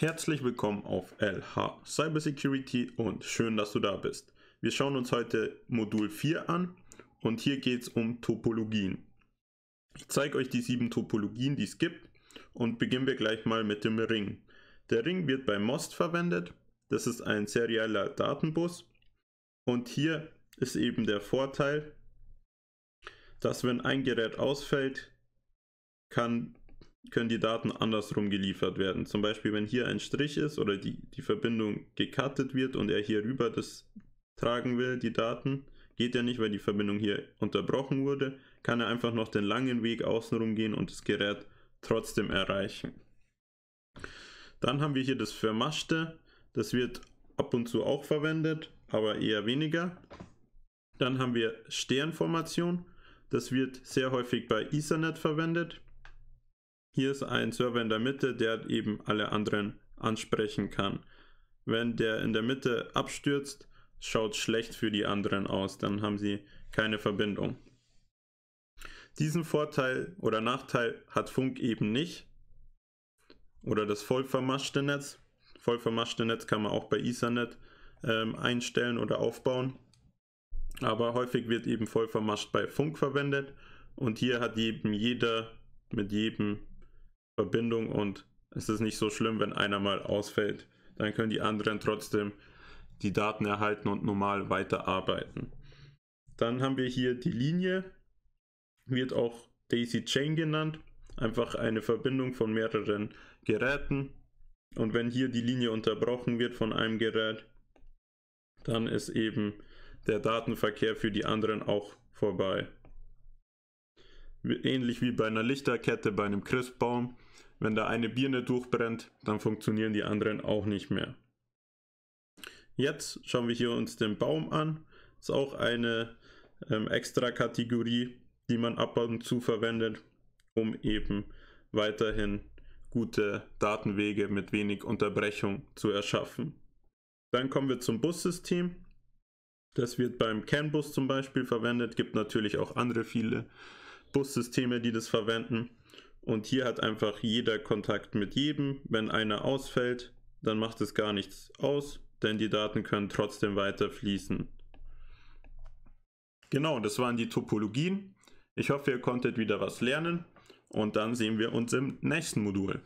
Herzlich willkommen auf LH Cybersecurity und schön, dass du da bist. Wir schauen uns heute Modul 4 an und hier geht es um Topologien. Ich zeige euch die sieben Topologien, die es gibt und beginnen wir gleich mal mit dem Ring. Der Ring wird bei MOST verwendet, das ist ein serieller Datenbus und hier ist eben der Vorteil, dass wenn ein Gerät ausfällt, kann können die Daten andersrum geliefert werden. Zum Beispiel, wenn hier ein Strich ist oder die, die Verbindung gecuttet wird und er hier rüber das tragen will, die Daten, geht ja nicht, weil die Verbindung hier unterbrochen wurde, kann er einfach noch den langen Weg außenrum gehen und das Gerät trotzdem erreichen. Dann haben wir hier das Vermaschte, das wird ab und zu auch verwendet, aber eher weniger. Dann haben wir Sternformation, das wird sehr häufig bei Ethernet verwendet hier ist ein Server in der Mitte, der eben alle anderen ansprechen kann. Wenn der in der Mitte abstürzt, schaut schlecht für die anderen aus, dann haben sie keine Verbindung. Diesen Vorteil oder Nachteil hat Funk eben nicht oder das vollvermaschte Netz. Vollvermaschte Netz kann man auch bei Ethernet ähm, einstellen oder aufbauen. Aber häufig wird eben vollvermascht bei Funk verwendet und hier hat eben jeder mit jedem Verbindung und es ist nicht so schlimm, wenn einer mal ausfällt. Dann können die anderen trotzdem die Daten erhalten und normal weiterarbeiten. Dann haben wir hier die Linie, wird auch Daisy Chain genannt, einfach eine Verbindung von mehreren Geräten. Und wenn hier die Linie unterbrochen wird von einem Gerät, dann ist eben der Datenverkehr für die anderen auch vorbei. Ähnlich wie bei einer Lichterkette, bei einem Christbaum wenn da eine Birne durchbrennt, dann funktionieren die anderen auch nicht mehr. Jetzt schauen wir hier uns den Baum an. Das Ist auch eine ähm, extra Kategorie, die man ab und zu verwendet, um eben weiterhin gute Datenwege mit wenig Unterbrechung zu erschaffen. Dann kommen wir zum Bussystem. Das wird beim CAN-Bus zum Beispiel verwendet, Es gibt natürlich auch andere viele Bussysteme, die das verwenden. Und hier hat einfach jeder Kontakt mit jedem. Wenn einer ausfällt, dann macht es gar nichts aus, denn die Daten können trotzdem weiter fließen. Genau, das waren die Topologien. Ich hoffe, ihr konntet wieder was lernen und dann sehen wir uns im nächsten Modul.